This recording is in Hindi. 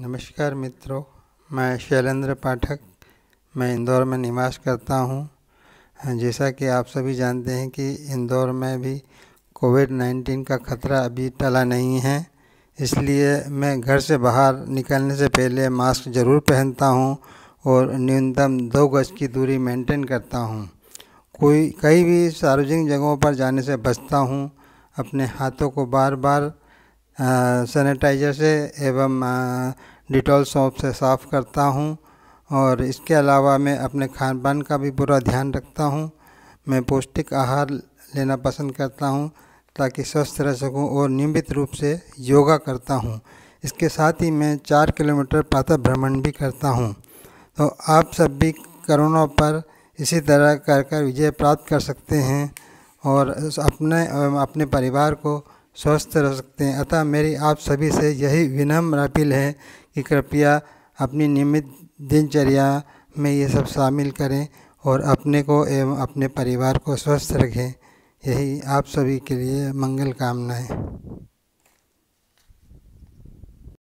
नमस्कार मित्रों मैं शैलेंद्र पाठक मैं इंदौर में निवास करता हूं हाँ, जैसा कि आप सभी जानते हैं कि इंदौर में भी कोविड नाइन्टीन का खतरा अभी टला नहीं है इसलिए मैं घर से बाहर निकलने से पहले मास्क ज़रूर पहनता हूं और न्यूनतम दो गज की दूरी मेंटेन करता हूं कोई कहीं भी सार्वजनिक जगहों पर जाने से बचता हूं अपने हाथों को बार बार सैनिटाइजर से एवं डिटॉल सौंप से साफ़ करता हूँ और इसके अलावा मैं अपने खान पान का भी पूरा ध्यान रखता हूँ मैं पौष्टिक आहार लेना पसंद करता हूँ ताकि स्वस्थ रह सकूँ और नियमित रूप से योगा करता हूँ इसके साथ ही मैं चार किलोमीटर प्रातः भ्रमण भी करता हूँ तो आप सब भी करोना पर इसी तरह कर कर विजय प्राप्त कर सकते हैं और अपने अपने परिवार को स्वस्थ रह सकते हैं अतः मेरी आप सभी से यही विनम्र अपील है कि कृपया अपनी नियमित दिनचर्या में ये सब शामिल करें और अपने को एवं अपने परिवार को स्वस्थ रखें यही आप सभी के लिए मंगल कामना है